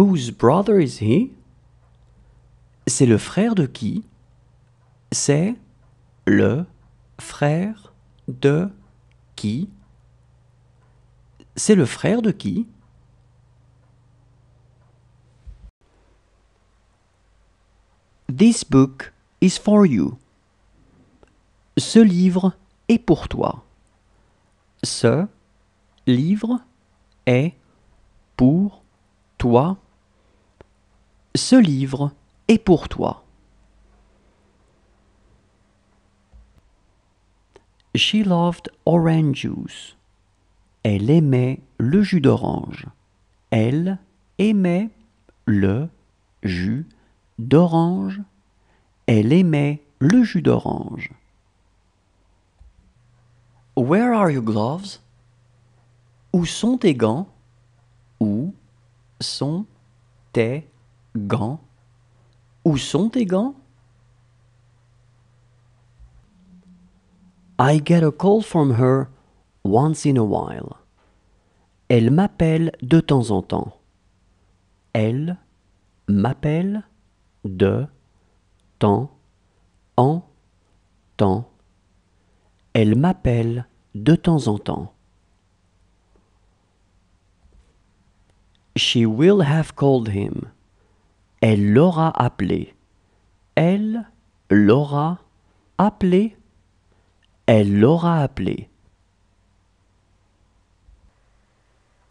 Whose brother is he? C'est le frère de qui? C'est le frère de qui? C'est le frère de qui? This book is for you. Ce livre est pour toi. Ce livre est pour toi. Ce livre est pour toi. She loved orange juice. Elle aimait le jus d'orange. Elle aimait le jus d'orange. Elle aimait le jus d'orange. Where are your gloves? Où sont tes gants? Où sont tes Gants Où sont tes gants I get a call from her once in a while. Elle m'appelle de temps en temps. Elle m'appelle de temps en temps. Elle m'appelle de temps en temps. She will have called him. Elle l'aura appelé. Elle l'aura appelé. Elle l'aura appelé.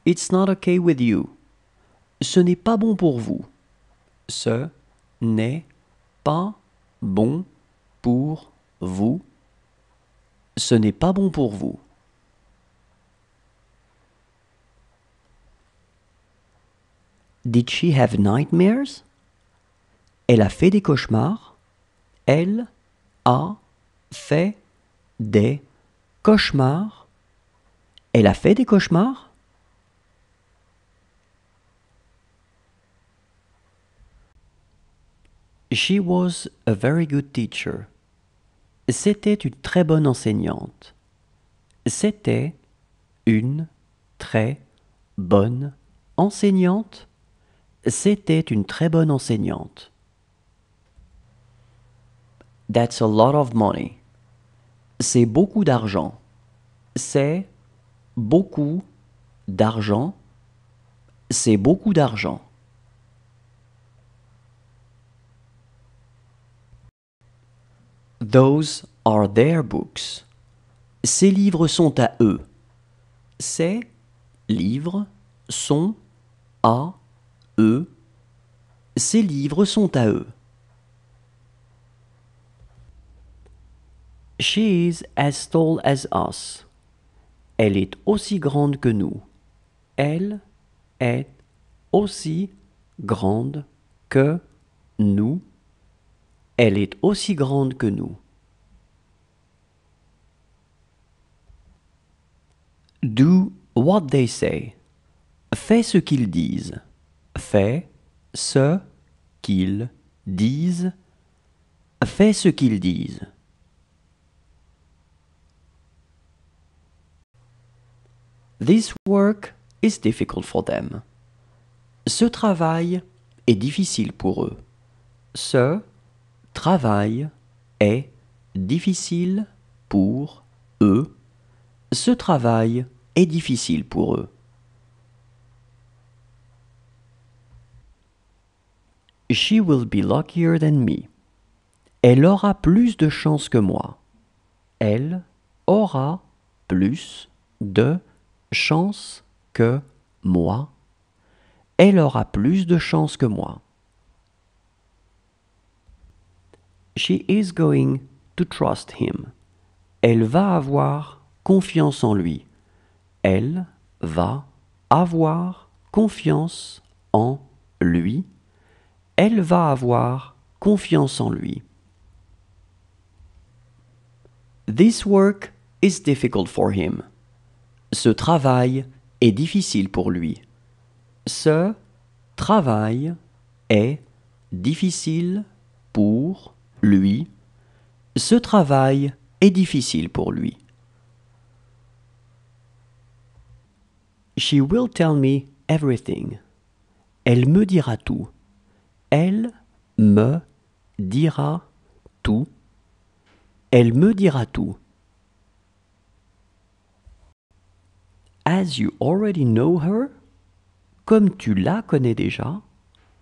It's not okay with you. Ce n'est pas bon pour vous. Ce n'est pas bon pour vous. Ce n'est pas bon pour vous. Did she have nightmares? Elle a fait des cauchemars. Elle a fait des cauchemars. Elle a fait des cauchemars. She was a very good teacher. C'était une très bonne enseignante. C'était une très bonne enseignante. C'était une très bonne enseignante. That's a lot of money. C'est beaucoup d'argent. C'est beaucoup d'argent. C'est beaucoup d'argent. Those are their books. Ces livres sont à eux. Ces livres sont à eux. Ces livres sont à eux. She is as tall as us. Elle est aussi grande que nous. Elle est aussi grande que nous. Elle est aussi grande que nous. Do what they say. Fais ce qu'ils disent. Fais ce qu'ils disent. Fais ce qu'ils disent. This work is difficult for them. Ce travail est difficile pour eux. Ce travail est difficile pour eux. Ce travail est difficile pour eux. She will be luckier than me. Elle aura plus de chance que moi. Elle aura plus de chance que moi, elle aura plus de chance que moi. She is going to trust him. Elle va avoir confiance en lui. Elle va avoir confiance en lui. Elle va avoir confiance en lui. This work is difficult for him. Ce travail est difficile pour lui. Ce travail est difficile pour lui. Ce travail est difficile pour lui. She will tell me everything. Elle me dira tout. Elle me dira tout. Elle me dira tout. as you already know her, comme tu la connais déjà,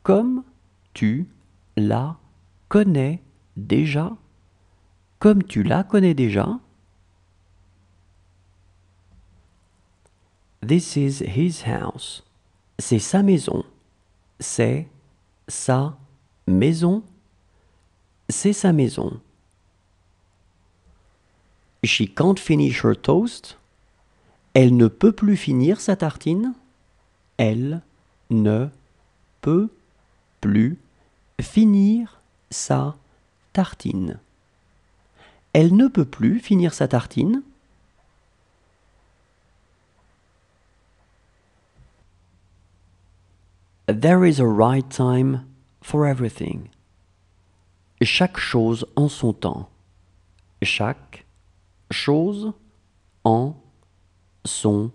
comme tu la connais déjà, comme tu la connais déjà. This is his house. C'est sa maison. C'est sa maison. C'est sa maison. She can't finish her toast. Elle ne peut plus finir sa tartine Elle ne peut plus finir sa tartine. Elle ne peut plus finir sa tartine. There is a right time for everything. Chaque chose en son temps. Chaque chose en son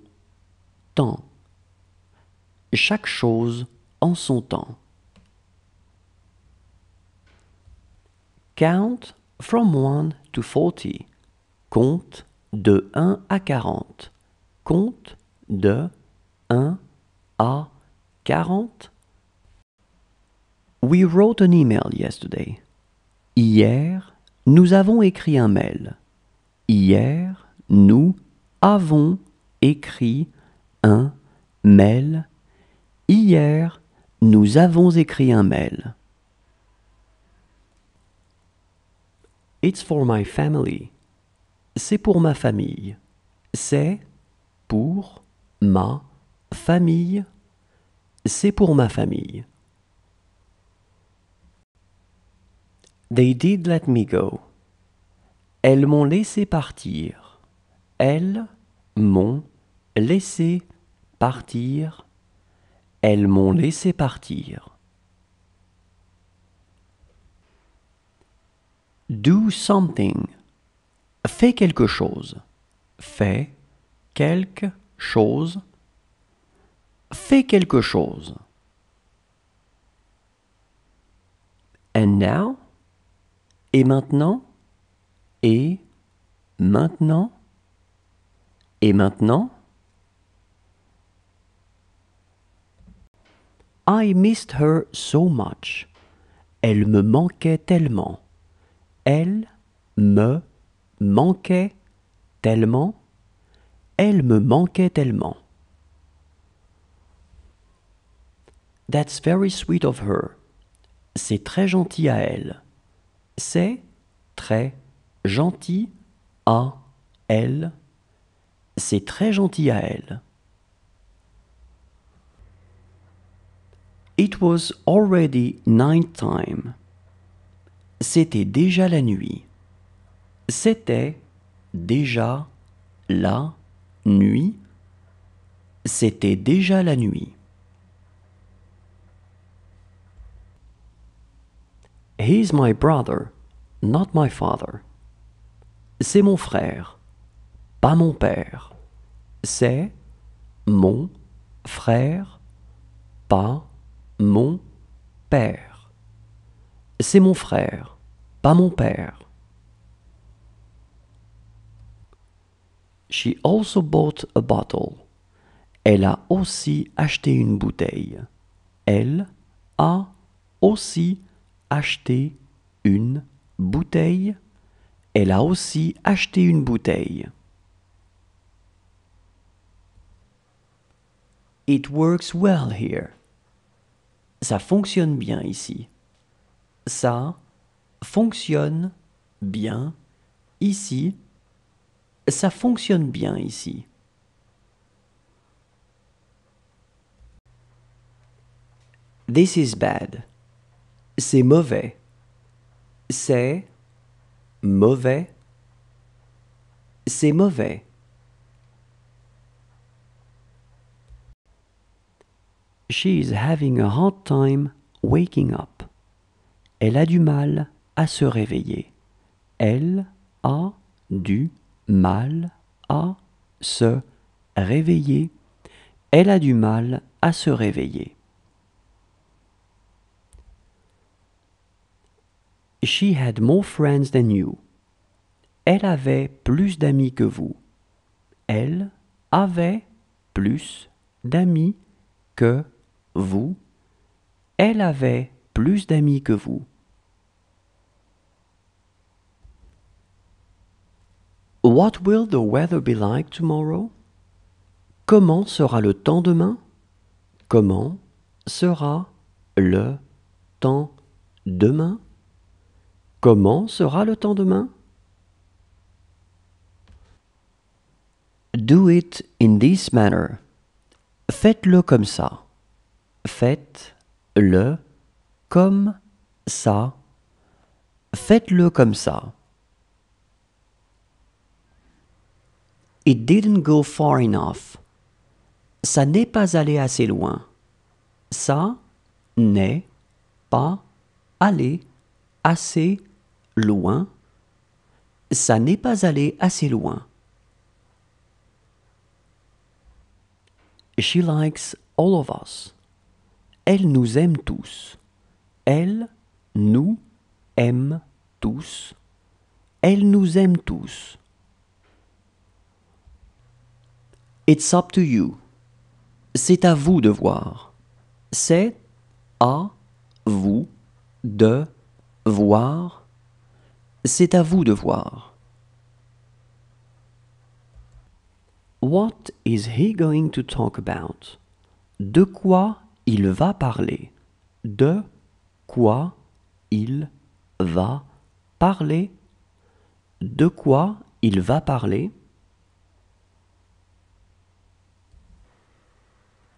temps. Chaque chose en son temps. Count from 1 to 40. Compte de 1 à 40. Compte de 1 à 40. We wrote an email yesterday. Hier, nous avons écrit un mail. Hier, nous avons écrit un mail. Hier, nous avons écrit un mail. It's for my family. C'est pour ma famille. C'est pour ma famille. C'est pour ma famille. They did let me go. Elles m'ont laissé partir. Elles m'ont laisser partir, elles m'ont laissé partir. Do something. Fais quelque chose. Fais quelque chose. Fais quelque chose. And now? Et maintenant? Et maintenant? Et maintenant? I missed her so much. Elle me manquait tellement. Elle me manquait tellement. Elle me manquait tellement. That's very sweet of her. C'est très gentil à elle. C'est très gentil à elle. C'est très gentil à elle. It was already night time. C'était déjà la nuit. C'était déjà la nuit. C'était déjà la nuit. He's my brother, not my father. C'est mon frère, pas mon père. C'est mon frère, pas mon père. C'est mon frère, pas mon père. She also bought a bottle. Elle a aussi acheté une bouteille. Elle a aussi acheté une bouteille. Elle a aussi acheté une bouteille. It works well here ça fonctionne bien ici. Ça fonctionne bien ici. Ça fonctionne bien ici. This is bad. C'est mauvais. C'est mauvais. C'est mauvais. She is having a hard time waking up. Elle a du mal à se réveiller. Elle a du mal à se réveiller. Elle a du mal à se réveiller. She had more friends than you. Elle avait plus d'amis que vous. Elle avait plus d'amis que vous, elle avait plus d'amis que vous. What will the weather be like tomorrow? Comment sera le temps demain? Comment sera le temps demain? Comment sera le temps demain? Do it in this manner. Faites-le comme ça. Faites-le comme ça. Faites-le comme ça. It didn't go far enough. Ça n'est pas allé assez loin. Ça n'est pas allé assez loin. Ça n'est pas allé assez loin. She likes all of us elle nous aime tous. Elle nous aime tous. Elle nous aime tous. It's up to you. C'est à vous de voir. C'est à vous de voir. C'est à vous de voir. What is he going to talk about? De quoi il va parler. De quoi il va parler De quoi il va parler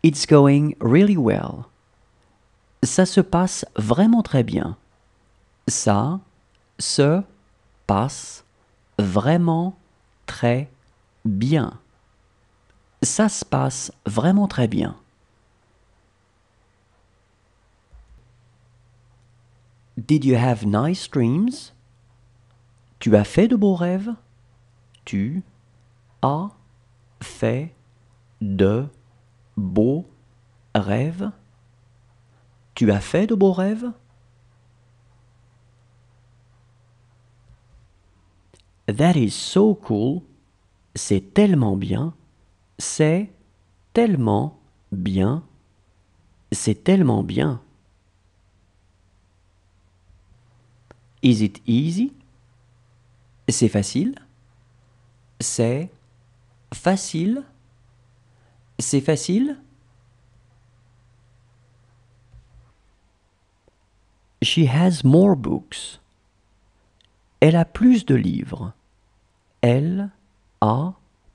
It's going really well. Ça se passe vraiment très bien. Ça se passe vraiment très bien. Ça se passe vraiment très bien. Did you have nice dreams? Tu as fait de beaux rêves? Tu as fait de beaux rêves? Tu as fait de beaux rêves? That is so cool. C'est tellement bien. C'est tellement bien. C'est tellement bien. Is it easy? C'est facile. C'est facile. C'est facile. She has more books. Elle a plus de livres. Elle a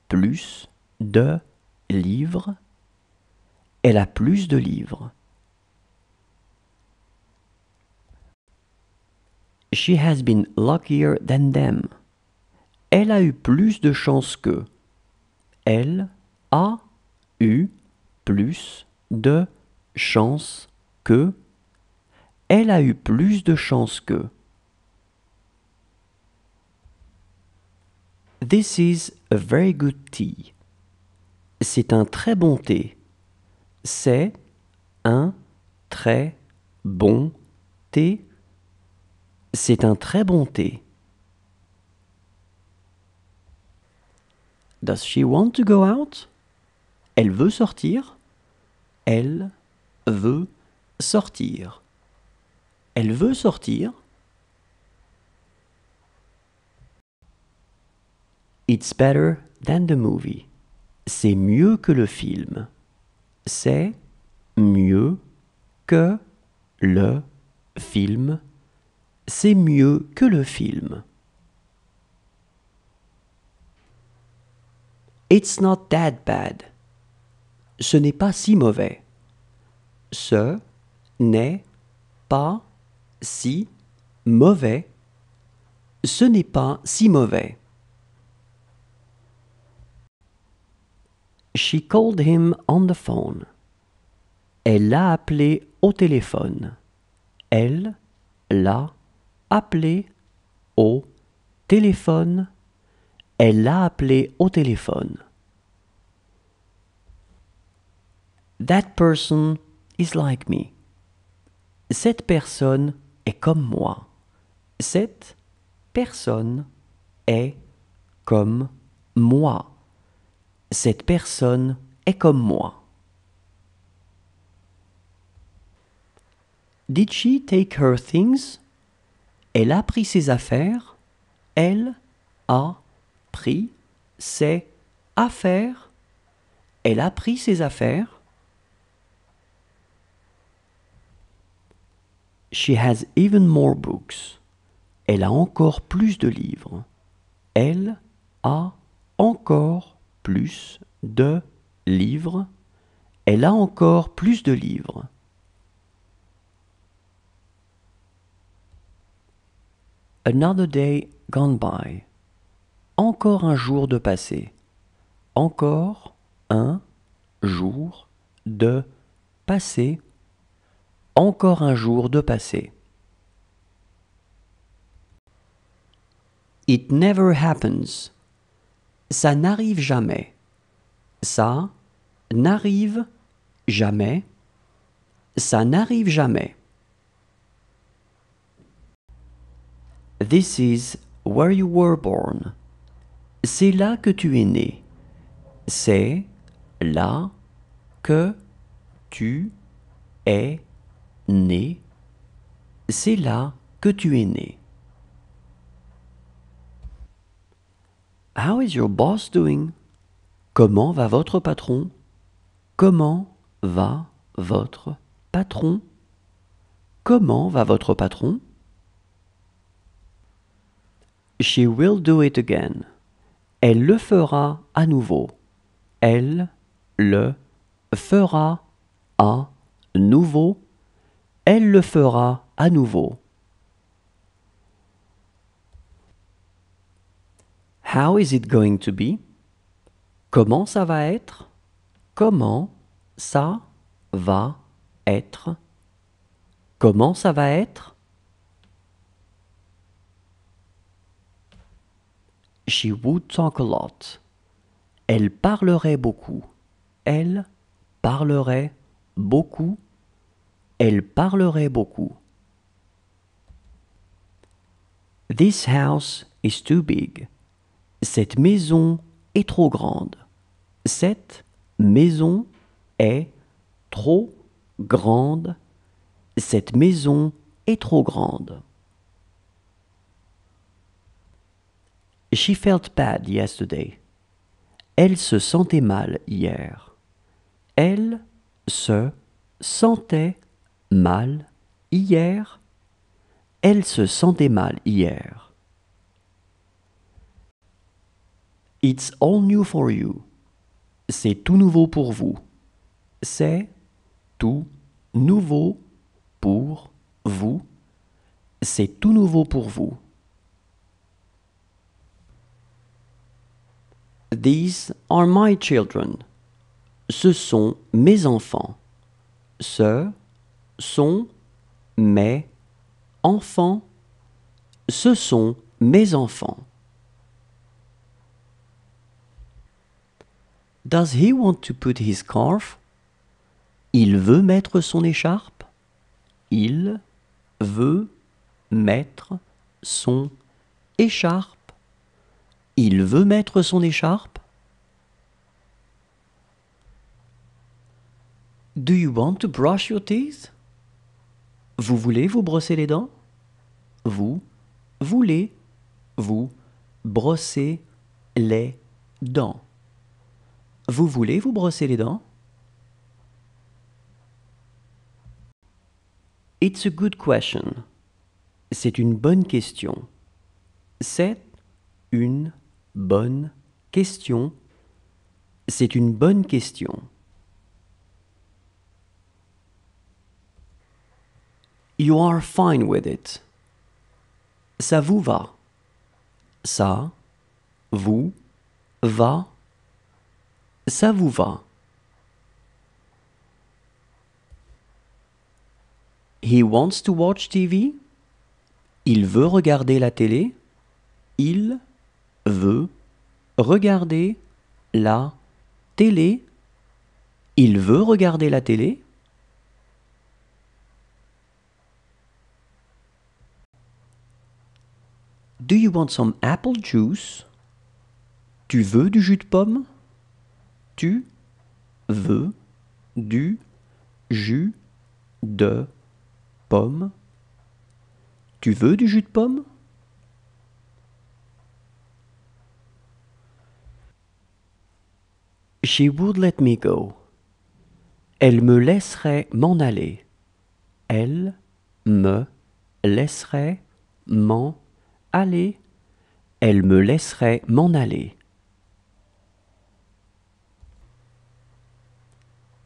plus de livres. Elle a plus de livres. She has been luckier than them. Elle a eu plus de chance Elle a eu plus de chance que. Elle a eu plus de chance que. This is a very good tea. C'est un très bon thé. C'est un très bon thé. C'est un très bon thé. Does she want to go out? Elle veut sortir. Elle veut sortir. Elle veut sortir. It's better than the movie. C'est mieux que le film. C'est mieux que le film c'est mieux que le film. It's not that bad. Ce n'est pas si mauvais. Ce n'est pas si mauvais. Ce n'est pas si mauvais. She called him on the phone. Elle l'a appelé au téléphone. Elle l'a appelé au téléphone. Elle l'a appelé au téléphone. That person is like me. Cette personne est comme moi. Cette personne est comme moi. Cette personne est comme moi. Did she take her things? Elle a pris ses affaires. Elle a pris ses affaires. Elle a pris ses affaires. She has even more books. Elle a encore plus de livres. Elle a encore plus de livres. Elle a encore plus de livres. Another day gone by. Encore un jour de passé. Encore un jour de passé. Encore un jour de passé. It never happens. Ça n'arrive jamais. Ça n'arrive jamais. Ça n'arrive jamais. This is where you were born. C'est là que tu es né. C'est là que tu es né. C'est là que tu es né. How is your boss doing? Comment va votre patron? Comment va votre patron? Comment va votre patron? She will do it again. Elle le fera à nouveau. Elle le fera à nouveau. Elle le fera à nouveau. How is it going to be? Comment ça va être? Comment ça va être? Comment ça va être? She would talk a lot. Elle parlerait beaucoup. Elle parlerait beaucoup. Elle parlerait beaucoup. This house is too big. Cette maison est trop grande. Cette maison est trop grande. Cette maison est trop grande. She felt bad yesterday. Elle se sentait mal hier. Elle se sentait mal hier. Elle se sentait mal hier. It's all new for you. C'est tout nouveau pour vous. C'est tout nouveau pour vous. C'est tout nouveau pour vous. These are my children. Ce sont mes enfants. Ce sont mes enfants. Ce sont mes enfants. Does he want to put his scarf? Il veut mettre son écharpe. Il veut mettre son écharpe. Il veut mettre son écharpe Do you want to brush your teeth Vous voulez vous brosser les dents Vous voulez vous brosser les dents Vous voulez vous brosser les dents It's a good question. C'est une bonne question. C'est une bonne question. C'est une bonne question. You are fine with it. Ça vous va. Ça vous va. Ça vous va. He wants to watch TV. Il veut regarder la télé. Il veut regarder la télé. Il veut regarder la télé. Do you want some apple juice? Tu veux du jus de pomme? Tu veux du jus de pomme? Tu veux du jus de pomme? She would let me go. Elle me laisserait m'en aller. Elle me laisserait m'en aller. Elle me laisserait m'en aller.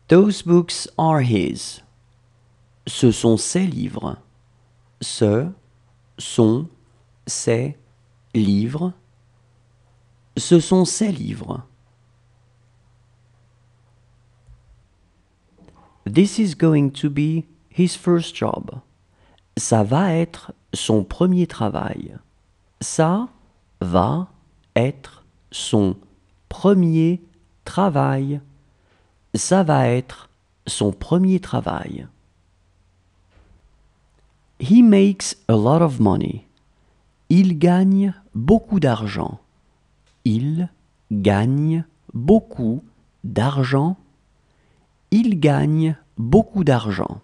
Those books are his. Ce sont ses livres. Ce sont ses livres. Ce sont ses livres. This is going to be his first job. Ça va être son premier travail. Ça va être son premier travail. Ça va être son premier travail. He makes a lot of money. Il gagne beaucoup d'argent. Il gagne beaucoup d'argent. Il gagne beaucoup d'argent.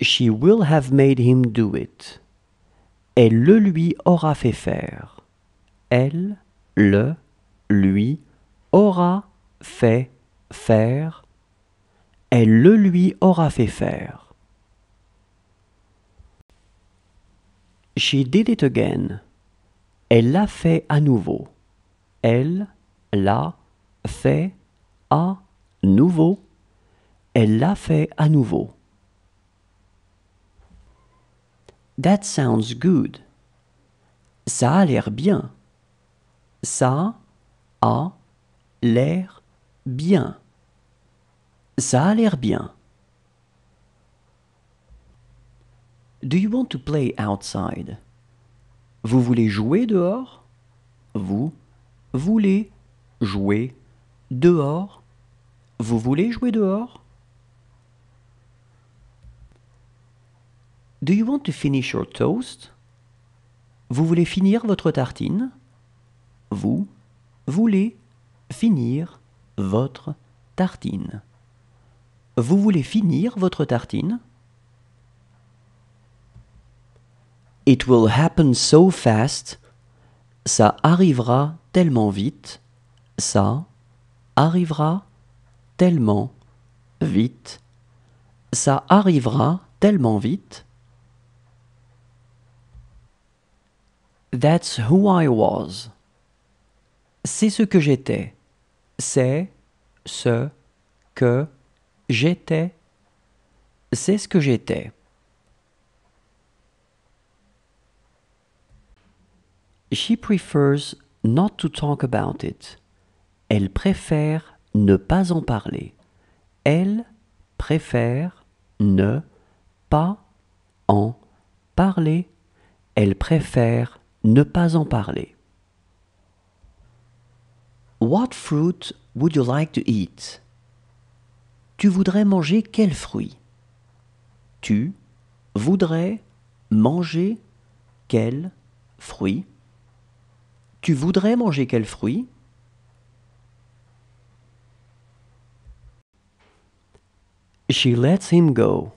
She will have made him do it. Elle le lui aura fait faire. Elle, le, lui, aura fait faire. Elle le lui aura fait faire. She did it again. Elle l'a fait à nouveau. Elle, l'a, fait à nouveau. Elle l'a fait à nouveau. That sounds good. Ça a l'air bien. Ça a l'air bien. Ça a l'air bien. Do you want to play outside? Vous voulez jouer dehors? Vous voulez jouer Dehors. Vous voulez jouer dehors? Do you want to finish your toast? Vous voulez finir votre tartine? Vous voulez finir votre tartine. Vous voulez finir votre tartine? It will happen so fast. Ça arrivera tellement vite. Ça arrivera tellement vite. Ça arrivera tellement vite. That's who I was. C'est ce que j'étais. C'est ce que j'étais. C'est ce que j'étais. She prefers not to talk about it. Elle préfère ne pas en parler. Elle préfère ne pas en parler. Elle préfère ne pas en parler. What fruit would you like to eat? Tu voudrais manger quel fruit? Tu voudrais manger quel fruit? Tu voudrais manger quel fruit? She lets him go.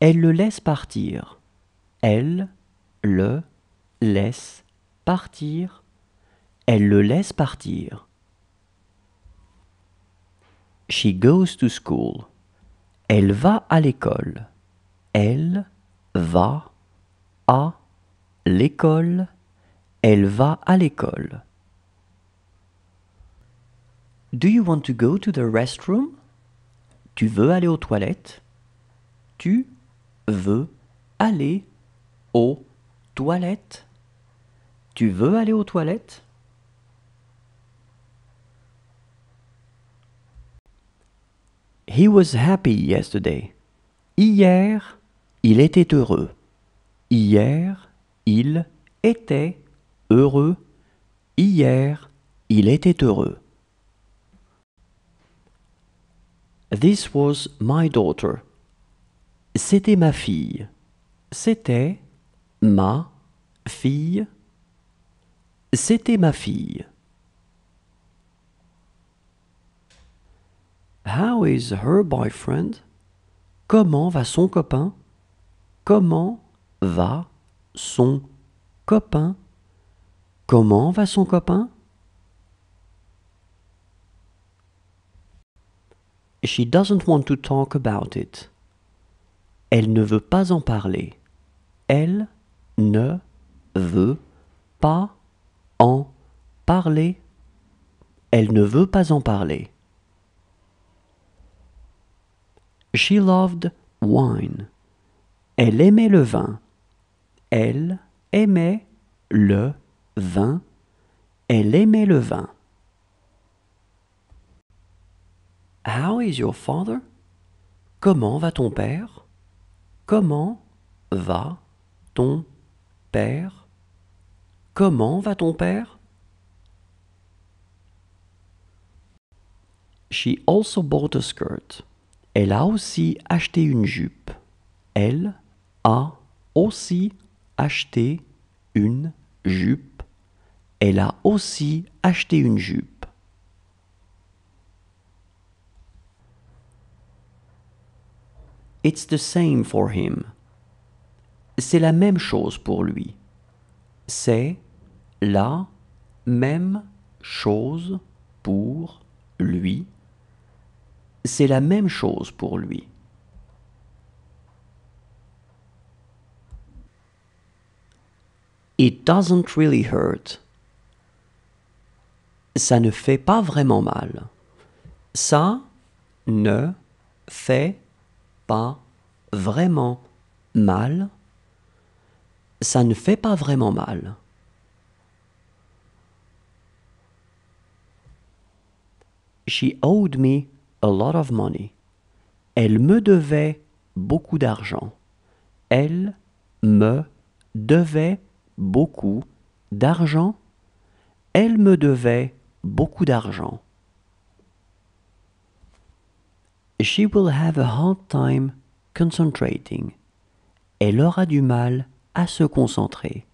Elle le laisse partir. Elle le laisse partir. Elle le laisse partir. She goes to school. Elle va à l'école. Elle va à l'école. Elle va à l'école. Do you want to go to the restroom? Tu veux aller aux toilettes Tu veux aller aux toilettes Tu veux aller aux toilettes He was happy yesterday. Hier, il était heureux. Hier, il était heureux. Hier, il était heureux. This was my daughter. C'était ma fille. C'était ma fille. C'était ma fille. How is her boyfriend? Comment va son copain? Comment va son copain? Comment va son copain? She doesn't want to talk about it. Elle ne veut pas en parler. Elle ne veut pas en parler. Elle ne veut pas en parler. She loved wine. Elle aimait le vin. Elle aimait le vin. Elle aimait le vin. How ah is your father? Comment va ton père? Comment va ton père? Comment va ton père? She also bought a skirt. Elle a aussi acheté une jupe. Elle a aussi acheté une jupe. Elle a aussi acheté une jupe. It's the same for him. C'est la même chose pour lui. C'est la même chose pour lui. C'est la même chose pour lui. It doesn't really hurt. Ça ne fait pas vraiment mal. Ça ne fait vraiment mal, ça ne fait pas vraiment mal. She owed me a lot of money. Elle me devait beaucoup d'argent. Elle me devait beaucoup d'argent. Elle me devait beaucoup d'argent. She will have a hard time concentrating. Elle aura du mal à se concentrer.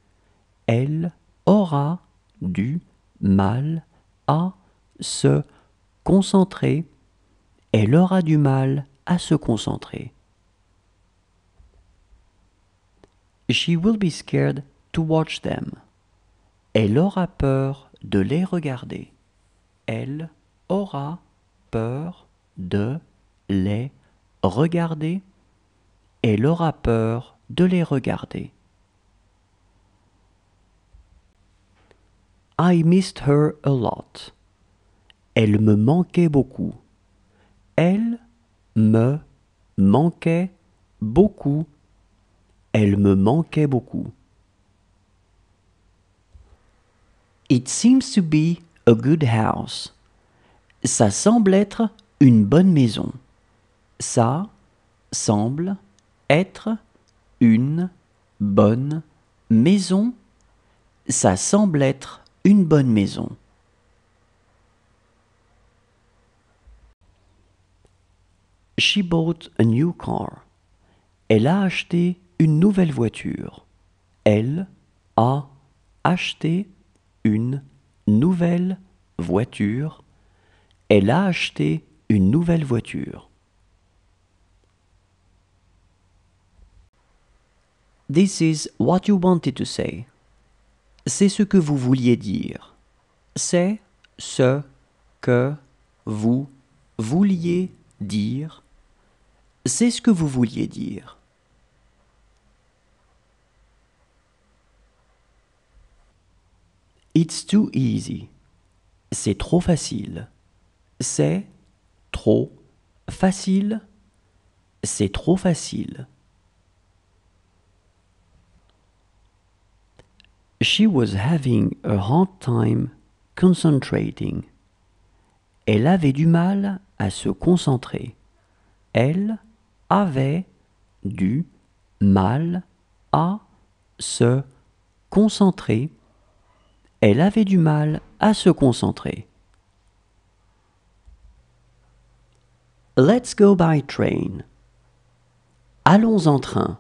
Elle aura du mal à se concentrer. Elle aura du mal à se concentrer. She will be scared to watch them. Elle aura peur de les regarder. Elle aura peur de les regarder elle aura peur de les regarder. I missed her a lot. Elle me manquait beaucoup. Elle me manquait beaucoup. Elle me manquait beaucoup. It seems to be a good house. Ça semble être une bonne maison ça semble être une bonne maison. Ça semble être une bonne maison. She bought a new car. Elle a acheté une nouvelle voiture. Elle a acheté une nouvelle voiture. Elle a acheté une nouvelle voiture. This is what you wanted to say. C'est ce que vous vouliez dire. C'est ce que vous vouliez dire. C'est ce que vous vouliez dire. It's too easy. C'est trop facile. C'est trop facile. C'est trop facile. She was having a hard time concentrating. Elle avait du mal à se concentrer. Elle avait du mal à se concentrer. Elle avait du mal à se Let's go by train. Allons en train.